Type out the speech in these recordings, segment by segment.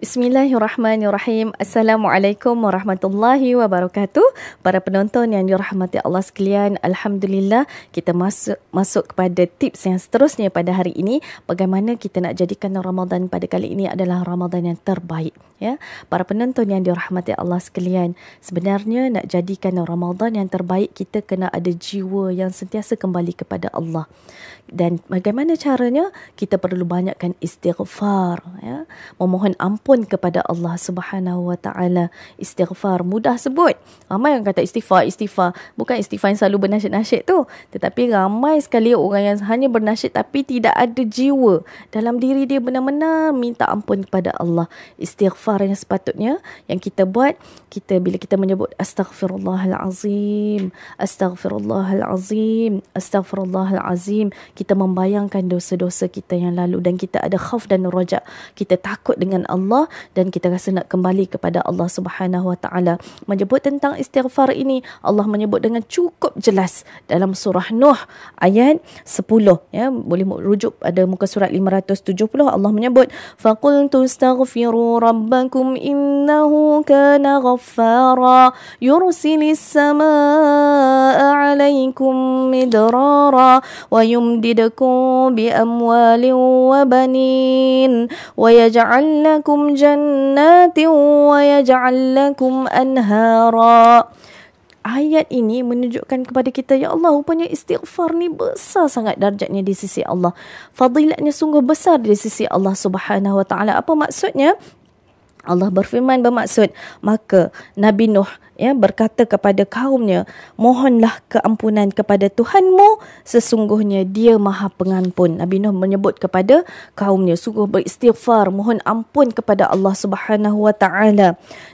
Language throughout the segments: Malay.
Bismillahirrahmanirrahim. Assalamualaikum warahmatullahi wabarakatuh. Para penonton yang dirahmati Allah sekalian, alhamdulillah kita masuk masuk kepada tips yang seterusnya pada hari ini bagaimana kita nak jadikan Ramadan pada kali ini adalah Ramadan yang terbaik, ya. Para penonton yang dirahmati Allah sekalian, sebenarnya nak jadikan Ramadan yang terbaik kita kena ada jiwa yang sentiasa kembali kepada Allah. Dan bagaimana caranya? Kita perlu banyakkan istighfar, ya. Memohon ampun ataupun kepada Allah Subhanahu Wa Taala istighfar mudah sebut ramai yang kata istighfar istighfar bukan istighfar yang selalu bernasyid-nasyid tu tetapi ramai sekali orang yang hanya bernasyid tapi tidak ada jiwa dalam diri dia benar-benar minta ampun kepada Allah istighfar yang sepatutnya yang kita buat kita bila kita menyebut astaghfirullahalazim astaghfirullahalazim astaghfirullahalazim kita membayangkan dosa-dosa kita yang lalu dan kita ada khauf dan rajak kita takut dengan Allah Allah dan kita rasa nak kembali kepada Allah Subhanahu Wa Taala. Menyebut tentang istighfar ini Allah menyebut dengan cukup jelas dalam surah Nuh ayat 10 ya boleh rujuk pada muka surat 570 Allah menyebut faqultu astaghfiru rabbakum innahu kana ghaffara yursilis samaa عليكم مدرارا ويمددكم بأموال وبنين ويجعل لكم جنات ويجعل لكم أنهارا Ayat ini menunjukkan kepada kita ya Allah rupanya istighfar ni besar sangat darjatnya di sisi Allah. Fadilatnya sungguh besar di sisi Allah Subhanahu wa taala. Apa maksudnya? Allah berfirman bermaksud maka Nabi Nuh ya berkata kepada kaumnya mohonlah keampunan kepada Tuhanmu sesungguhnya dia maha pengampun Nabi Nuh menyebut kepada kaumnya sungguh beristighfar mohon ampun kepada Allah Subhanahu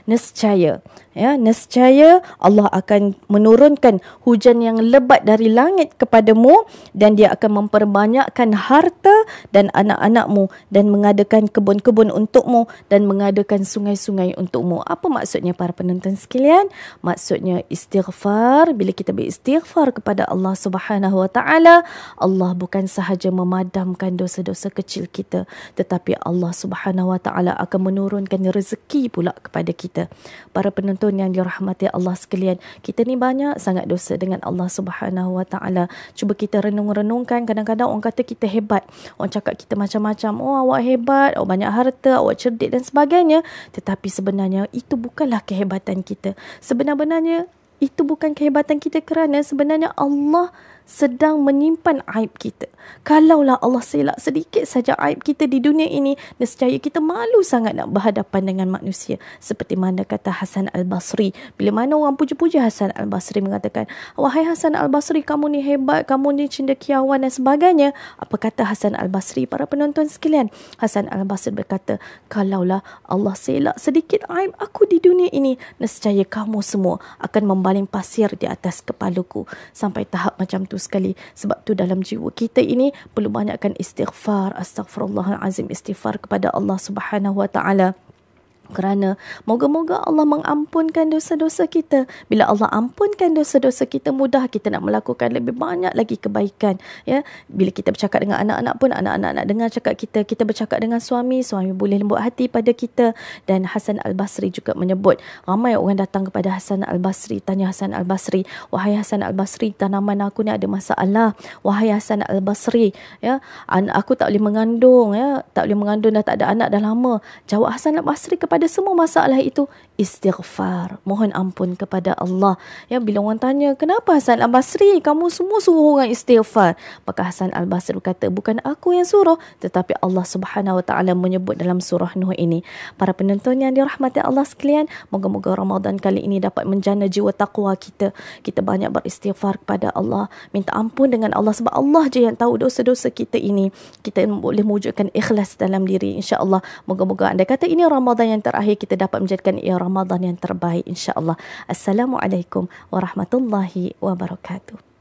nescaya ya nescaya Allah akan menurunkan hujan yang lebat dari langit kepadamu dan dia akan memperbanyakkan harta dan anak-anakmu dan mengadakan kebun-kebun untukmu dan mengadakan sungai-sungai untukmu apa maksudnya para penonton sekalian maksudnya istighfar bila kita beristighfar kepada Allah Subhanahu Wa Taala Allah bukan sahaja memadamkan dosa-dosa kecil kita tetapi Allah Subhanahu Wa Taala akan menurunkan rezeki pula kepada kita para penonton yang dirahmati Allah sekalian kita ni banyak sangat dosa dengan Allah Subhanahu Wa Taala cuba kita renung-renungkan kadang-kadang orang kata kita hebat orang cakap kita macam-macam oh awak hebat awak banyak harta awak cerdik dan sebagainya tetapi sebenarnya itu bukanlah kehebatan kita sebenarnya itu bukan kehebatan kita kerana sebenarnya Allah sedang menyimpan aib kita. Kalaulah Allah selak sedikit saja aib kita di dunia ini, nescaya kita malu sangat nak berhadapan dengan manusia. Seperti mana kata Hasan Al-Basri. Bila mana orang puja-puja Hasan Al-Basri mengatakan, Wahai Hasan Al-Basri, kamu ni hebat, kamu ni cendekiawan dan sebagainya. Apa kata Hasan Al-Basri para penonton sekalian? Hasan Al-Basri berkata, Kalaulah Allah selak sedikit aib aku di dunia ini, nescaya kamu semua akan membaling pasir di atas kepalaku. Sampai tahap macam tu satu sekali. Sebab tu dalam jiwa kita ini perlu banyakkan istighfar, astaghfirullahalazim istighfar kepada Allah Subhanahu wa taala kerana moga-moga Allah mengampunkan dosa-dosa kita. Bila Allah ampunkan dosa-dosa kita, mudah kita nak melakukan lebih banyak lagi kebaikan. Ya, Bila kita bercakap dengan anak-anak pun, anak-anak nak dengar cakap kita. Kita bercakap dengan suami, suami boleh lembut hati pada kita. Dan Hasan Al-Basri juga menyebut, ramai orang datang kepada Hasan Al-Basri, tanya Hasan Al-Basri, Wahai Hasan Al-Basri, tanaman aku ni ada masalah. Wahai Hasan Al-Basri, ya, aku tak boleh mengandung, ya, tak boleh mengandung dah tak ada anak dah lama. Jawab Hasan Al-Basri kepada pada semua masalah itu istighfar mohon ampun kepada Allah ya bila orang tanya kenapa Hasan Al-Basri kamu semua suruh orang istighfar maka Hasan Al-Basri kata bukan aku yang suruh tetapi Allah Subhanahu Wa Taala menyebut dalam surah Nuh ini para penonton yang dirahmati Allah sekalian moga-moga Ramadan kali ini dapat menjana jiwa takwa kita kita banyak beristighfar kepada Allah minta ampun dengan Allah sebab Allah je yang tahu dosa-dosa kita ini kita boleh mewujudkan ikhlas dalam diri insya-Allah moga-moga anda kata ini Ramadan yang terakhir kita dapat menjadikan ia Ramadan yang terbaik insya-Allah. Assalamualaikum warahmatullahi wabarakatuh.